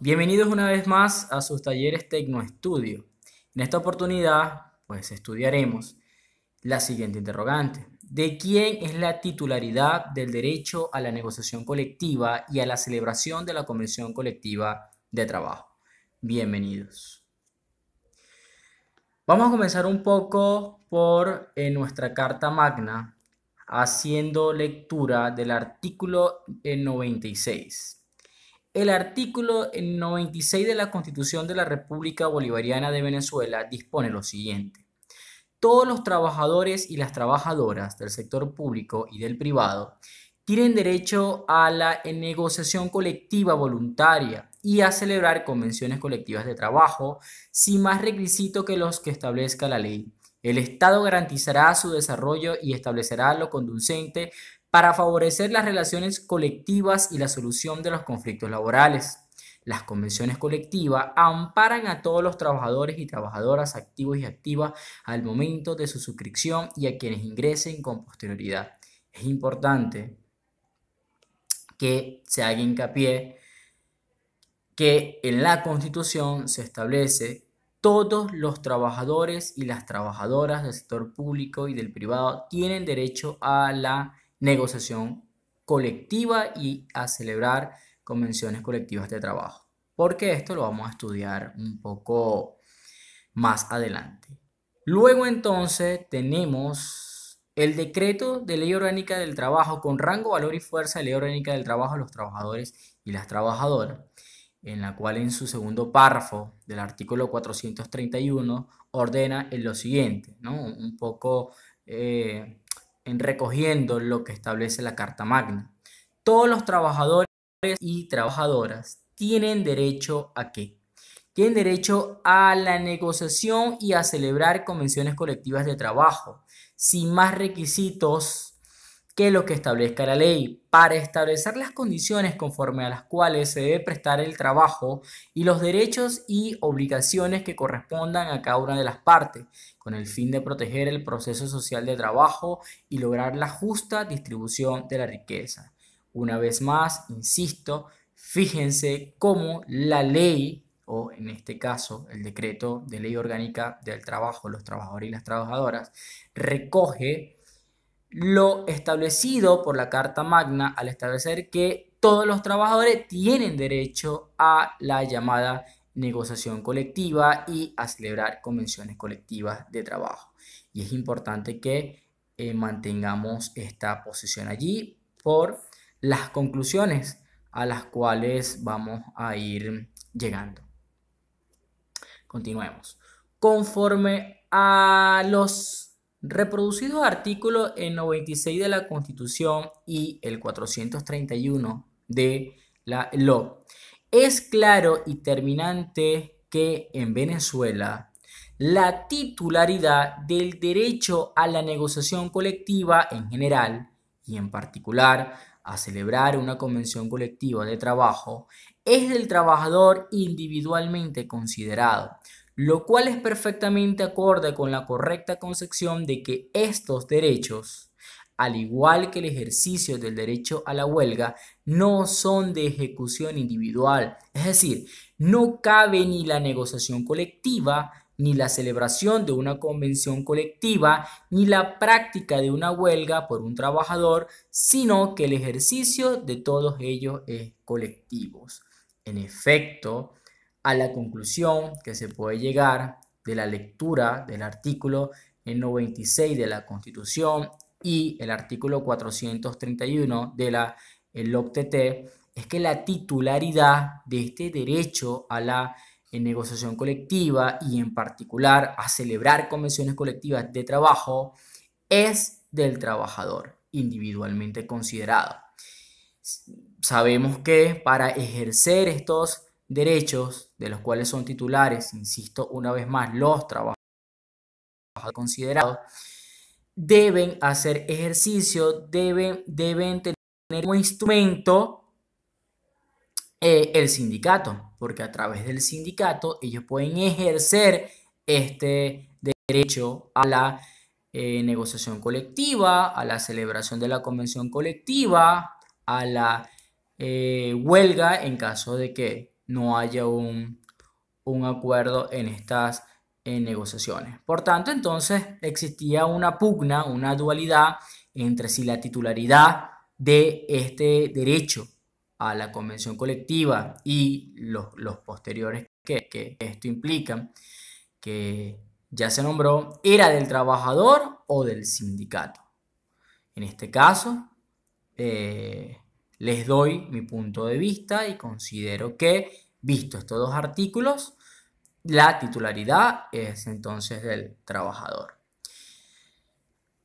Bienvenidos una vez más a sus talleres Estudio. En esta oportunidad, pues estudiaremos la siguiente interrogante. ¿De quién es la titularidad del derecho a la negociación colectiva y a la celebración de la Convención Colectiva de Trabajo? Bienvenidos. Vamos a comenzar un poco por en eh, nuestra Carta Magna, haciendo lectura del artículo 96 eh, el artículo 96 de la Constitución de la República Bolivariana de Venezuela dispone lo siguiente. Todos los trabajadores y las trabajadoras del sector público y del privado tienen derecho a la negociación colectiva voluntaria y a celebrar convenciones colectivas de trabajo sin más requisito que los que establezca la ley. El Estado garantizará su desarrollo y establecerá lo conducente para favorecer las relaciones colectivas y la solución de los conflictos laborales. Las convenciones colectivas amparan a todos los trabajadores y trabajadoras activos y activas al momento de su suscripción y a quienes ingresen con posterioridad. Es importante que se haga hincapié que en la Constitución se establece todos los trabajadores y las trabajadoras del sector público y del privado tienen derecho a la negociación colectiva y a celebrar convenciones colectivas de trabajo. Porque esto lo vamos a estudiar un poco más adelante. Luego entonces tenemos el decreto de ley orgánica del trabajo con rango, valor y fuerza de ley orgánica del trabajo a los trabajadores y las trabajadoras, en la cual en su segundo párrafo del artículo 431 ordena en lo siguiente, ¿no? Un poco... Eh, en recogiendo lo que establece la Carta Magna. Todos los trabajadores y trabajadoras tienen derecho a qué? Tienen derecho a la negociación y a celebrar convenciones colectivas de trabajo, sin más requisitos que lo que establezca la ley para establecer las condiciones conforme a las cuales se debe prestar el trabajo y los derechos y obligaciones que correspondan a cada una de las partes, con el fin de proteger el proceso social de trabajo y lograr la justa distribución de la riqueza. Una vez más, insisto, fíjense cómo la ley, o en este caso el decreto de ley orgánica del trabajo, los trabajadores y las trabajadoras, recoge lo establecido por la Carta Magna al establecer que todos los trabajadores tienen derecho a la llamada negociación colectiva y a celebrar convenciones colectivas de trabajo. Y es importante que eh, mantengamos esta posición allí por las conclusiones a las cuales vamos a ir llegando. Continuemos. Conforme a los Reproducido artículo en 96 de la Constitución y el 431 de la LO, es claro y terminante que en Venezuela la titularidad del derecho a la negociación colectiva en general y en particular a celebrar una convención colectiva de trabajo es del trabajador individualmente considerado lo cual es perfectamente acorde con la correcta concepción de que estos derechos, al igual que el ejercicio del derecho a la huelga, no son de ejecución individual, es decir, no cabe ni la negociación colectiva, ni la celebración de una convención colectiva, ni la práctica de una huelga por un trabajador, sino que el ejercicio de todos ellos es colectivo. En efecto, a la conclusión que se puede llegar de la lectura del artículo 96 de la Constitución y el artículo 431 de la el OCTT es que la titularidad de este derecho a la eh, negociación colectiva y en particular a celebrar convenciones colectivas de trabajo es del trabajador individualmente considerado. Sabemos que para ejercer estos derechos de los cuales son titulares, insisto una vez más, los trabajadores considerados, deben hacer ejercicio, deben, deben tener como instrumento eh, el sindicato, porque a través del sindicato ellos pueden ejercer este derecho a la eh, negociación colectiva, a la celebración de la convención colectiva, a la eh, huelga en caso de que no haya un, acuerdo en estas en negociaciones. Por tanto, entonces existía una pugna, una dualidad entre si la titularidad de este derecho a la convención colectiva y los, posteriores que, que, esto implica, que ya se nombró, era del trabajador o del sindicato. En este caso, eh, les doy mi punto de vista y considero que, visto estos dos artículos, la titularidad es entonces del trabajador.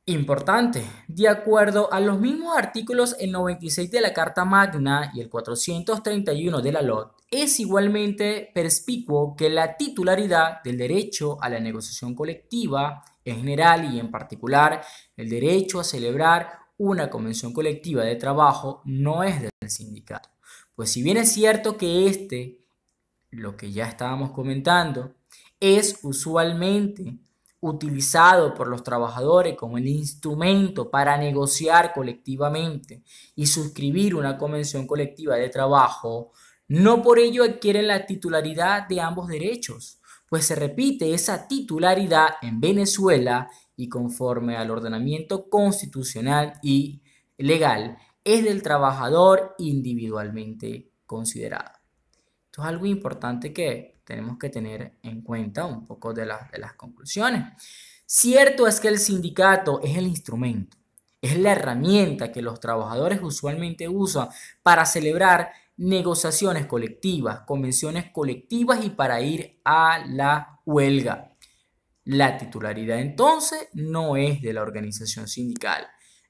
Importante, de acuerdo a los mismos artículos el 96 de la Carta Magna y el 431 de la LOT, es igualmente perspicuo que la titularidad del derecho a la negociación colectiva en general y en particular el derecho a celebrar una convención colectiva de trabajo no es del sindicato. Pues si bien es cierto que este, lo que ya estábamos comentando, es usualmente utilizado por los trabajadores como el instrumento para negociar colectivamente y suscribir una convención colectiva de trabajo, no por ello adquieren la titularidad de ambos derechos, pues se repite esa titularidad en Venezuela y conforme al ordenamiento constitucional y legal es del trabajador individualmente considerado. Esto es algo importante que tenemos que tener en cuenta un poco de, las conclusiones. Cierto es que el sindicato es el instrumento, es la herramienta que los trabajadores usualmente usan para celebrar negociaciones colectivas, convenciones colectivas y para ir a la huelga. La titularidad entonces no es de la organización sindical.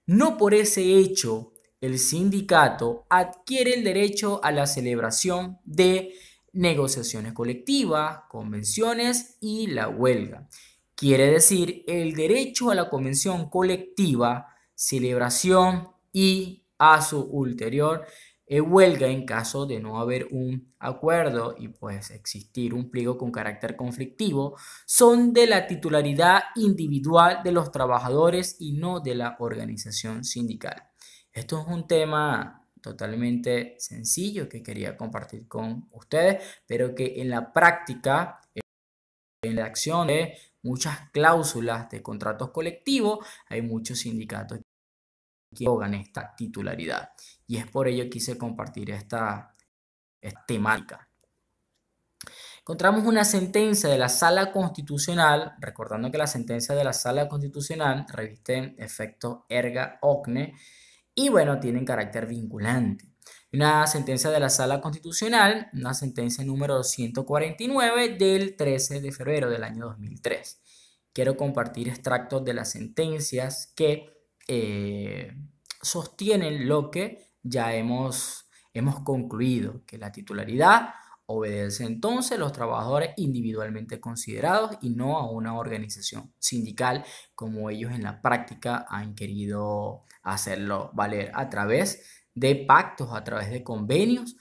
No por ese hecho el sindicato adquiere el derecho a la celebración de negociaciones colectivas, convenciones y la huelga. Quiere decir, el derecho a la convención colectiva, celebración y a su ulterior eh, huelga en caso de no haber un acuerdo y pues existir un pliego con carácter conflictivo, son de la titularidad individual de los trabajadores y no de la organización sindical. Esto es un tema totalmente sencillo que quería compartir con ustedes, pero que en la práctica, en la acción de muchas cláusulas de contratos colectivos, hay muchos sindicatos que abogan esta titularidad y es por ello que quise compartir esta, temática. Encontramos una sentencia de la Sala Constitucional, recordando que la sentencia de la Sala Constitucional reviste efecto erga ocne y bueno, tienen carácter vinculante. Una sentencia de la Sala Constitucional, una sentencia número 149 del 13 de febrero del año 2003. Quiero compartir extractos de las sentencias que eh, sostienen lo que ya hemos, hemos concluido que la titularidad obedece entonces a los trabajadores individualmente considerados y no a una organización sindical como ellos en la práctica han querido hacerlo valer a través de pactos, a través de convenios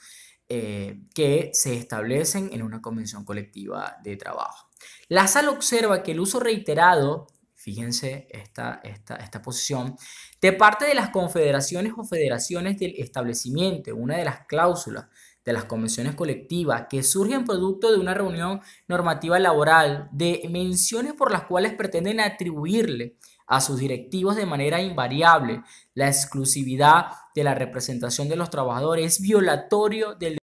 eh, que se establecen en una convención colectiva de trabajo. La sala observa que el uso reiterado Fíjense esta, esta, esta posición. De parte de las confederaciones o federaciones del establecimiento, una de las cláusulas de las convenciones colectivas que surgen producto de una reunión normativa laboral de menciones por las cuales pretenden atribuirle a sus directivos de manera invariable la exclusividad de la representación de los trabajadores es violatorio del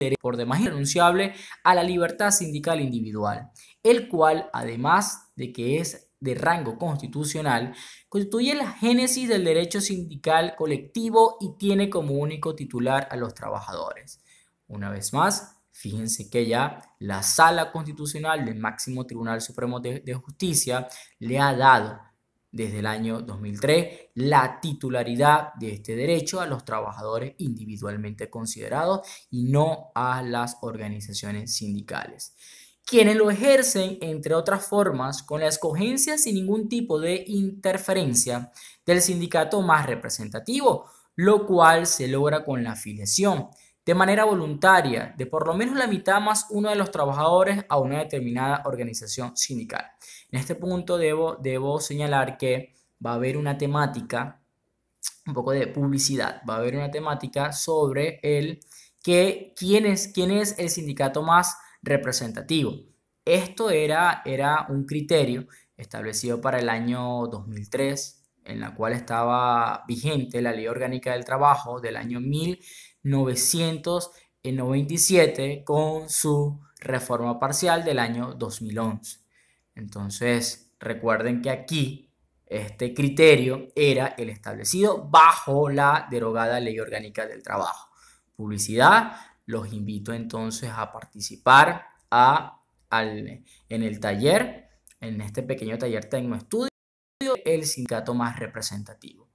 derecho por demás irrenunciable a la libertad sindical individual, el cual además de que es de rango constitucional, constituye la génesis del derecho sindical colectivo y tiene como único titular a los trabajadores. Una vez más, fíjense que ya la sala constitucional del máximo Tribunal Supremo de, Justicia le ha dado desde el año 2003 la titularidad de este derecho a los trabajadores individualmente considerados y no a las organizaciones sindicales quienes lo ejercen, entre otras formas, con la escogencia sin ningún tipo de interferencia del sindicato más representativo, lo cual se logra con la afiliación de manera voluntaria de por lo menos la mitad más uno de los trabajadores a una determinada organización sindical. En este punto debo, debo señalar que va a haber una temática, un poco de publicidad, va a haber una temática sobre el que quién es, quién es el sindicato más representativo. Esto era, era un criterio establecido para el año 2003, en la cual estaba vigente la Ley Orgánica del Trabajo del año 1997 con su reforma parcial del año 2011. Entonces, recuerden que aquí este criterio era el establecido bajo la derogada Ley Orgánica del Trabajo. Publicidad los invito entonces a participar en el taller, en este pequeño taller estudio el sindicato más representativo.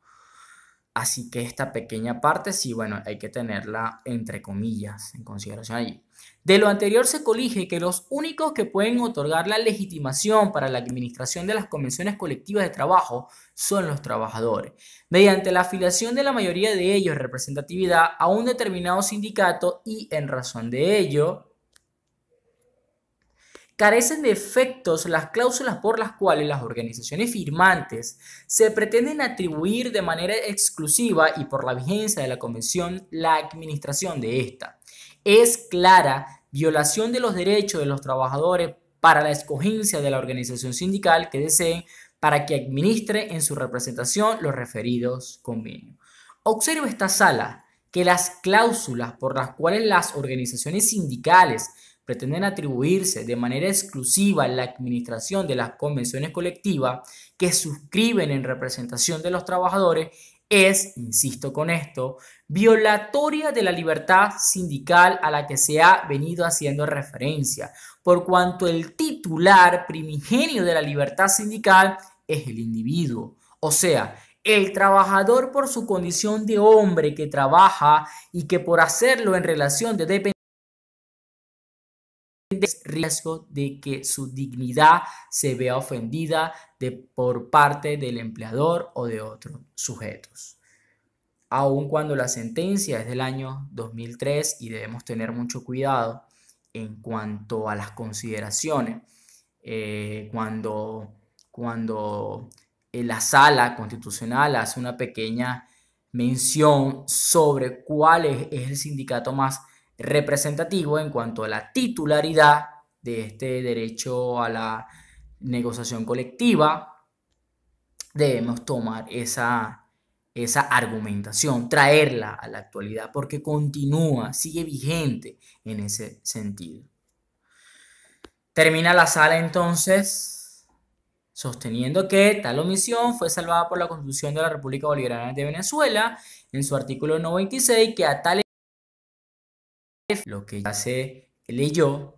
Así que esta pequeña parte sí, bueno, hay que tenerla entre comillas en consideración allí. De lo anterior se colige que los únicos que pueden otorgar la legitimación para la administración de las convenciones colectivas de trabajo son los trabajadores, mediante la afiliación de la mayoría de ellos representatividad a un determinado sindicato y en razón de ello carecen de efectos las cláusulas por las cuales las organizaciones firmantes se pretenden atribuir de manera exclusiva y por la vigencia de la convención la administración de esta. Es clara violación de los derechos de los trabajadores para la escogencia de la organización sindical que deseen para que administre en su representación los referidos convenios. Observo esta sala que las cláusulas por las cuales las organizaciones sindicales pretenden atribuirse de manera exclusiva la administración de las convenciones colectivas que suscriben en representación de los trabajadores es, insisto con esto, violatoria de la libertad sindical a la que se ha venido haciendo referencia, por cuanto el titular primigenio de la libertad sindical es el individuo, o sea, el trabajador por su condición de hombre que trabaja y que por hacerlo en relación de dependencia riesgo de que su dignidad se vea ofendida de, por parte del empleador o de otros sujetos. Aun cuando la sentencia es del año 2003 y debemos tener mucho cuidado en cuanto a las consideraciones, eh, cuando, cuando eh, la sala constitucional hace una pequeña mención sobre cuál es, es el sindicato más representativo en cuanto a la titularidad de este derecho a la negociación colectiva, debemos tomar esa, esa argumentación, traerla a la actualidad, porque continúa, sigue vigente en ese sentido. Termina la sala entonces sosteniendo que tal omisión fue salvada por la Constitución de la República Bolivariana de Venezuela en su artículo 96 que a tal lo que hace se leyó,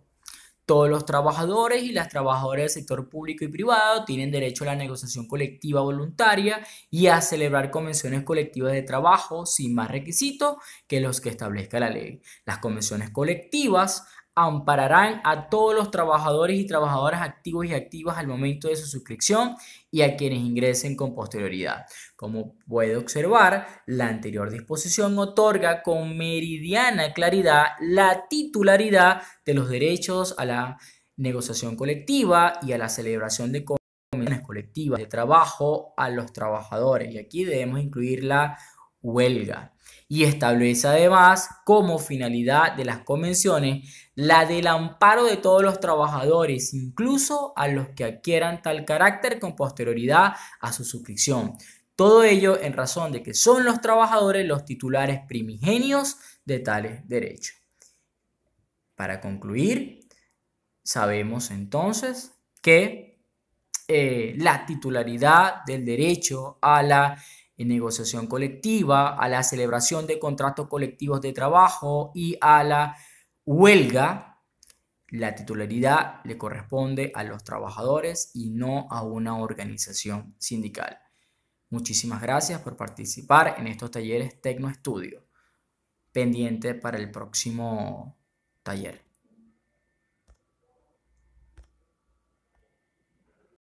todos los trabajadores y las trabajadoras del sector público y privado tienen derecho a la negociación colectiva voluntaria y a celebrar convenciones colectivas de trabajo sin más requisitos que los que establezca la ley. Las convenciones colectivas ampararán a todos los trabajadores y trabajadoras activos y activas al momento de su suscripción y a quienes ingresen con posterioridad. Como puede observar, la anterior disposición otorga con meridiana claridad la titularidad de los derechos a la negociación colectiva y a la celebración de convenios colectivas de trabajo a los trabajadores. Y aquí debemos incluir la huelga y establece además como finalidad de las convenciones la del amparo de todos los trabajadores, incluso a los que adquieran tal carácter con posterioridad a su suscripción. Todo ello en razón de que son los trabajadores los titulares primigenios de tales derechos. Para concluir, sabemos entonces que eh, la titularidad del derecho a la en negociación colectiva, a la celebración de contratos colectivos de trabajo y a la huelga, la titularidad le corresponde a los trabajadores y no a una organización sindical. Muchísimas gracias por participar en estos talleres Tecno Estudio. Pendiente para el próximo taller.